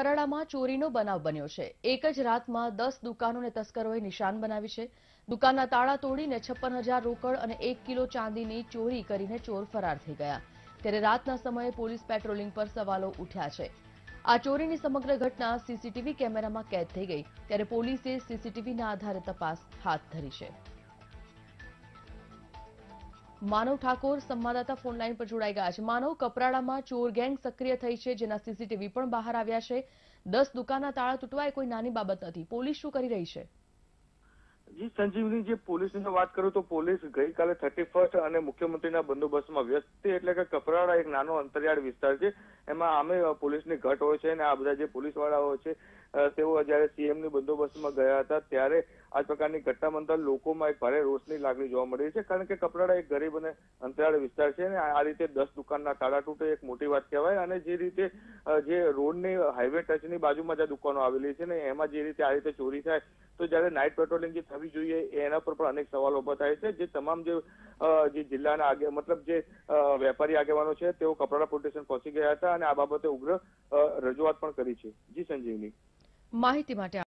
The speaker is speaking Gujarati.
કરાડામાં ચોરીનો બનાવ બન્યો છે એક જ રાતમાં દસ દુકાનોને તસ્કરોએ નિશાન બનાવી છે દુકાનના તાળા તોડીને છપ્પન રોકડ અને એક કિલો ચાંદીની ચોરી કરીને ચોર ફરાર થઈ ગયા ત્યારે રાતના સમયે પોલીસ પેટ્રોલિંગ પર સવાલો ઉઠ્યા છે આ ચોરીની સમગ્ર ઘટના સીસીટીવી કેમેરામાં કેદ થઈ ગઈ ત્યારે પોલીસે સીસીટીવીના આધારે તપાસ હાથ ધરી છે માનવ ઠાકોર સંવાદદાતા ફોનલાઈન પર જોડાઈ ગયા છે માનવ કપરાડામાં ચોર ગેંગ સક્રિય થઈ છે જેના સીસીટીવી પણ બહાર આવ્યા છે દસ દુકાનના તાળા તૂટવા એ કોઈ નાની બાબત નથી પોલીસ શું કરી રહી છે જી સંજીવની જે પોલીસની વાત કરું તો પોલીસ ગઈકાલે થર્ટી ફર્સ્ટ અને મુખ્યમંત્રીના બંદોબસ્તમાં વ્યસ્ત એટલે કે કપરાડા એક નાનો અંતરિયાળ વિસ્તાર છે એમાં આમે પોલીસની ઘટ હોય છે અને આ બધા જે પોલીસવાળાઓ છે તેઓ જ્યારે સીએમની બંદોબસ્તમાં ગયા હતા ત્યારે આ પ્રકારની ઘટનામાં અંદર લોકોમાં એક ભારે રોષની લાગણી જોવા મળી છે કારણ કે કપરાડા એક ગરીબ અને અંતરાળ વિસ્તાર છે અને આ રીતે દસ દુકાનના તાળા તૂટે એક મોટી વાત કહેવાય અને જે રીતે જે રોડની હાઈવે ટચની બાજુમાં જ દુકાનો આવેલી છે ને એમાં જે રીતે આ રીતે ચોરી થાય તો જ્યારે નાઇટ પેટ્રોલિંગ જે થવી જોઈએ એના પર પણ અનેક સવાલો ઉભા થાય છે જે તમામ જે જે જિલ્લાના આગે મતલબ જે વેપારી આગેવાનો છે તેઓ કપરાડા પોલીસ સ્ટેશન પહોંચી ગયા હતા અને આ બાબતે ઉગ્ર રજૂઆત પણ કરી છે જી સંજીવની માહિતી માટે